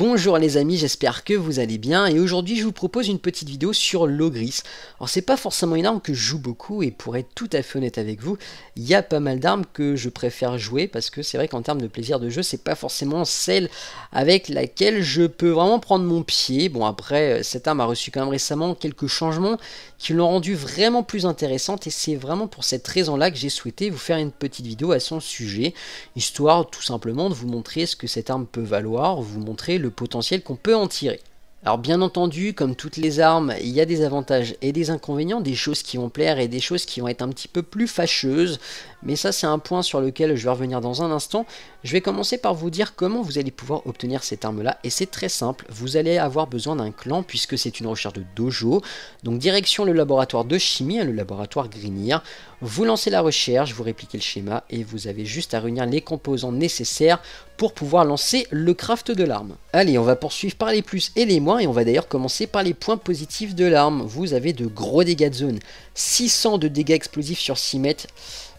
Bonjour les amis, j'espère que vous allez bien et aujourd'hui je vous propose une petite vidéo sur l'Ogris. Alors c'est pas forcément une arme que je joue beaucoup et pour être tout à fait honnête avec vous, il y a pas mal d'armes que je préfère jouer parce que c'est vrai qu'en termes de plaisir de jeu, c'est pas forcément celle avec laquelle je peux vraiment prendre mon pied. Bon après, euh, cette arme a reçu quand même récemment quelques changements qui l'ont rendue vraiment plus intéressante et c'est vraiment pour cette raison-là que j'ai souhaité vous faire une petite vidéo à son sujet, histoire tout simplement de vous montrer ce que cette arme peut valoir, vous montrer le potentiel qu'on peut en tirer. Alors bien entendu, comme toutes les armes, il y a des avantages et des inconvénients, des choses qui vont plaire et des choses qui vont être un petit peu plus fâcheuses, mais ça c'est un point sur lequel je vais revenir dans un instant. Je vais commencer par vous dire comment vous allez pouvoir obtenir cette arme là et c'est très simple, vous allez avoir besoin d'un clan puisque c'est une recherche de dojo, donc direction le laboratoire de chimie, hein, le laboratoire Grinir. vous lancez la recherche, vous répliquez le schéma et vous avez juste à réunir les composants nécessaires pour pouvoir lancer le craft de l'arme. Allez, on va poursuivre par les plus et les moins, et on va d'ailleurs commencer par les points positifs de l'arme. Vous avez de gros dégâts de zone, 600 de dégâts explosifs sur 6 mètres,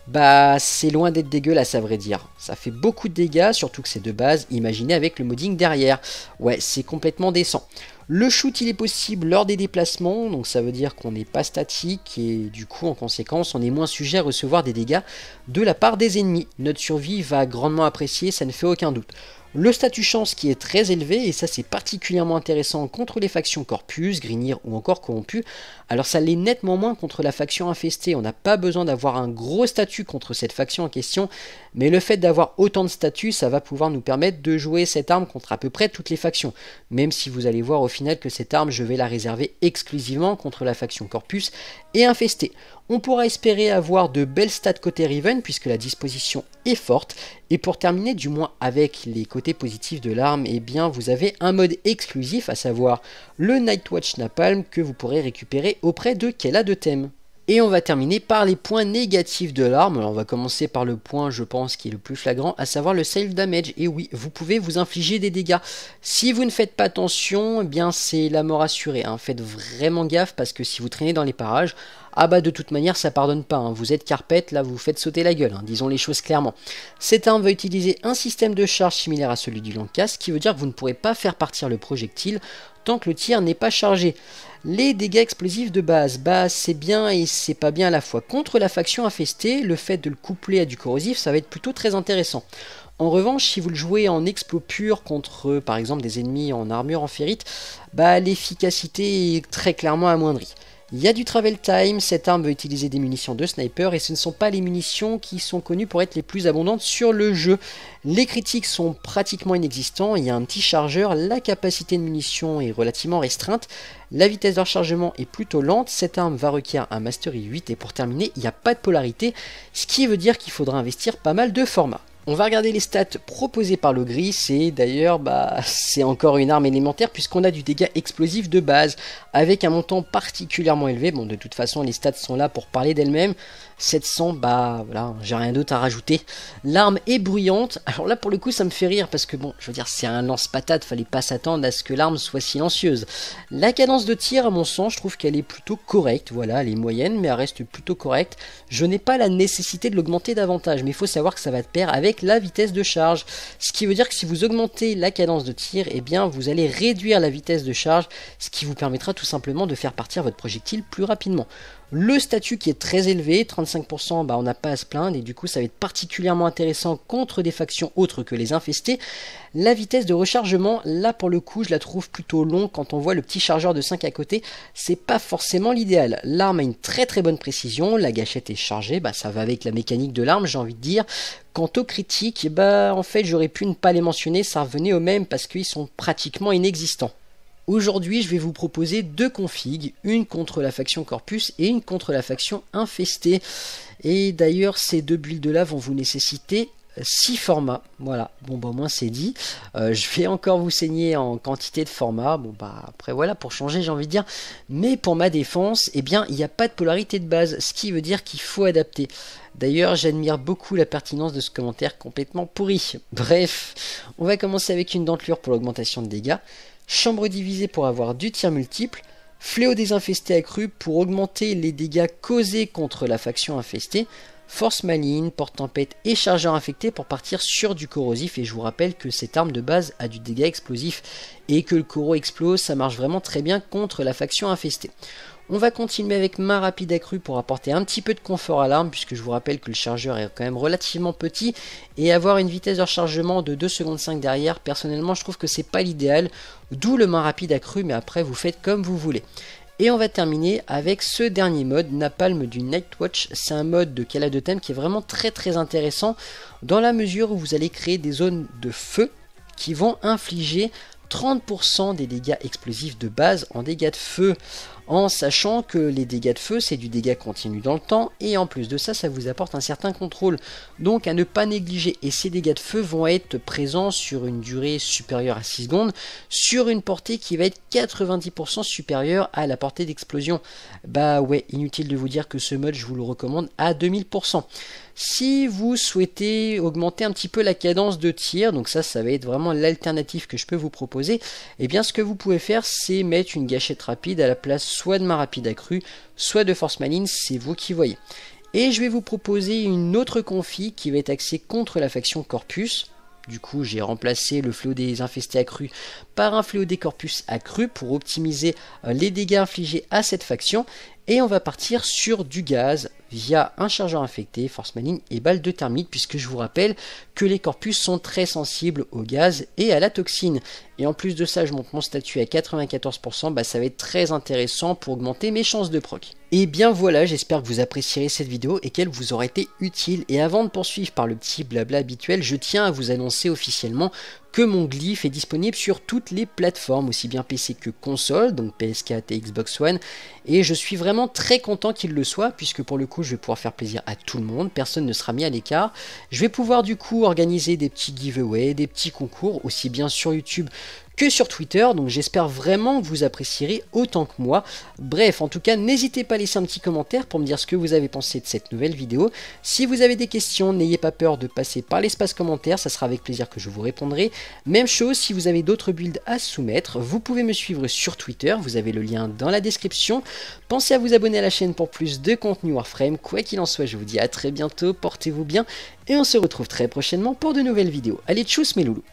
bah c'est loin d'être dégueulasse à vrai dire. Ça fait beaucoup de dégâts, surtout que c'est de base, imaginez avec le modding derrière. Ouais, c'est complètement décent. Le shoot, il est possible lors des déplacements, donc ça veut dire qu'on n'est pas statique et du coup, en conséquence, on est moins sujet à recevoir des dégâts de la part des ennemis. Notre survie va grandement apprécier, ça ne fait aucun doute. Le statut chance qui est très élevé, et ça c'est particulièrement intéressant contre les factions corpus, grignir ou encore corrompu, alors ça l'est nettement moins contre la faction infestée, on n'a pas besoin d'avoir un gros statut contre cette faction en question, mais le fait d'avoir autant de statut ça va pouvoir nous permettre de jouer cette arme contre à peu près toutes les factions, même si vous allez voir au final que cette arme, je vais la réserver exclusivement contre la faction Corpus et Infesté. On pourra espérer avoir de belles stats côté Riven puisque la disposition est forte. Et pour terminer, du moins avec les côtés positifs de l'arme, et eh bien vous avez un mode exclusif, à savoir le Nightwatch Napalm que vous pourrez récupérer auprès de Kela de Thème. Et on va terminer par les points négatifs de l'arme. on va commencer par le point, je pense, qui est le plus flagrant, à savoir le self damage. Et oui, vous pouvez vous infliger des dégâts. Si vous ne faites pas attention, eh bien c'est la mort assurée. Hein. Faites vraiment gaffe parce que si vous traînez dans les parages, ah bah de toute manière, ça pardonne pas, hein. vous êtes carpette, là vous faites sauter la gueule, hein, disons les choses clairement. Cet arme va utiliser un système de charge similaire à celui du Lancas, qui veut dire que vous ne pourrez pas faire partir le projectile tant que le tir n'est pas chargé. Les dégâts explosifs de base. bah c'est bien et c'est pas bien à la fois. Contre la faction infestée, le fait de le coupler à du corrosif, ça va être plutôt très intéressant. En revanche, si vous le jouez en explos pur contre, par exemple, des ennemis en armure en ferrite, bah, l'efficacité est très clairement amoindrie. Il y a du travel time, cette arme va utiliser des munitions de sniper et ce ne sont pas les munitions qui sont connues pour être les plus abondantes sur le jeu. Les critiques sont pratiquement inexistants, il y a un petit chargeur, la capacité de munitions est relativement restreinte, la vitesse de rechargement est plutôt lente, cette arme va requérir un Mastery 8 et pour terminer, il n'y a pas de polarité, ce qui veut dire qu'il faudra investir pas mal de formats. On va regarder les stats proposées par le gris, et d'ailleurs bah, c'est encore une arme élémentaire puisqu'on a du dégât explosif de base avec un montant particulièrement élevé. Bon de toute façon les stats sont là pour parler d'elles-mêmes. 700, bah voilà, j'ai rien d'autre à rajouter. L'arme est bruyante. Alors là, pour le coup, ça me fait rire parce que bon, je veux dire, c'est un lance-patate, fallait pas s'attendre à ce que l'arme soit silencieuse. La cadence de tir, à mon sens, je trouve qu'elle est plutôt correcte. Voilà, elle est moyenne, mais elle reste plutôt correcte. Je n'ai pas la nécessité de l'augmenter davantage, mais il faut savoir que ça va de pair avec la vitesse de charge. Ce qui veut dire que si vous augmentez la cadence de tir, eh bien, vous allez réduire la vitesse de charge, ce qui vous permettra tout simplement de faire partir votre projectile plus rapidement. Le statut qui est très élevé, 35%, bah, on n'a pas à se plaindre et du coup ça va être particulièrement intéressant contre des factions autres que les infestés. La vitesse de rechargement, là pour le coup je la trouve plutôt long quand on voit le petit chargeur de 5 à côté, c'est pas forcément l'idéal. L'arme a une très très bonne précision, la gâchette est chargée, bah, ça va avec la mécanique de l'arme j'ai envie de dire. Quant aux critiques, bah, en fait j'aurais pu ne pas les mentionner, ça revenait au même parce qu'ils sont pratiquement inexistants. Aujourd'hui, je vais vous proposer deux configs, une contre la faction Corpus et une contre la faction Infestée. Et d'ailleurs, ces deux builds-là vont vous nécessiter 6 formats. Voilà, bon bah au moins c'est dit. Euh, je vais encore vous saigner en quantité de formats. Bon bah après voilà, pour changer j'ai envie de dire. Mais pour ma défense, eh bien il n'y a pas de polarité de base, ce qui veut dire qu'il faut adapter. D'ailleurs, j'admire beaucoup la pertinence de ce commentaire complètement pourri. Bref, on va commencer avec une dentelure pour l'augmentation de dégâts, chambre divisée pour avoir du tir multiple, fléau désinfesté accru pour augmenter les dégâts causés contre la faction infestée, force maligne, porte-tempête et chargeur infecté pour partir sur du corrosif. Et je vous rappelle que cette arme de base a du dégât explosif et que le coro explose, ça marche vraiment très bien contre la faction infestée. On va continuer avec main rapide accrue pour apporter un petit peu de confort à l'arme puisque je vous rappelle que le chargeur est quand même relativement petit et avoir une vitesse de rechargement de 2 secondes 5 derrière, personnellement je trouve que c'est pas l'idéal, d'où le main rapide accrue mais après vous faites comme vous voulez. Et on va terminer avec ce dernier mode, Napalm du Nightwatch. C'est un mode de Cala de thème qui est vraiment très très intéressant dans la mesure où vous allez créer des zones de feu qui vont infliger 30% des dégâts explosifs de base en dégâts de feu en sachant que les dégâts de feu, c'est du dégât continu dans le temps, et en plus de ça, ça vous apporte un certain contrôle, donc à ne pas négliger. Et ces dégâts de feu vont être présents sur une durée supérieure à 6 secondes, sur une portée qui va être 90% supérieure à la portée d'explosion. Bah ouais, inutile de vous dire que ce mode, je vous le recommande à 2000%. Si vous souhaitez augmenter un petit peu la cadence de tir, donc ça, ça va être vraiment l'alternative que je peux vous proposer, et eh bien ce que vous pouvez faire, c'est mettre une gâchette rapide à la place soit de ma rapide accrue, soit de force maligne, c'est vous qui voyez. Et je vais vous proposer une autre config qui va être axée contre la faction Corpus. Du coup, j'ai remplacé le fléau des infestés accrus par un fléau des corpus accru pour optimiser euh, les dégâts infligés à cette faction et on va partir sur du gaz via un chargeur infecté, force maligne et balles de thermite, puisque je vous rappelle que les corpus sont très sensibles au gaz et à la toxine. Et en plus de ça, je monte mon statut à 94%, bah ça va être très intéressant pour augmenter mes chances de proc. Et bien voilà, j'espère que vous apprécierez cette vidéo et qu'elle vous aura été utile. Et avant de poursuivre par le petit blabla habituel, je tiens à vous annoncer officiellement que mon glyphe est disponible sur toutes les plateformes, aussi bien PC que console, donc PS4 et Xbox One, et je suis vraiment très content qu'il le soit, puisque pour le coup je vais pouvoir faire plaisir à tout le monde, personne ne sera mis à l'écart. Je vais pouvoir du coup organiser des petits giveaways, des petits concours, aussi bien sur YouTube que sur Twitter. Donc j'espère vraiment que vous apprécierez autant que moi. Bref, en tout cas, n'hésitez pas à laisser un petit commentaire pour me dire ce que vous avez pensé de cette nouvelle vidéo. Si vous avez des questions, n'ayez pas peur de passer par l'espace commentaire, ça sera avec plaisir que je vous répondrai. Même chose, si vous avez d'autres builds à soumettre, vous pouvez me suivre sur Twitter, vous avez le lien dans la description. Pensez à vous abonner à la chaîne pour plus de contenu Warframe. Quoi qu'il en soit, je vous dis à très bientôt, portez-vous bien et on se retrouve très prochainement pour de nouvelles vidéos. Allez, tchuss mes loulous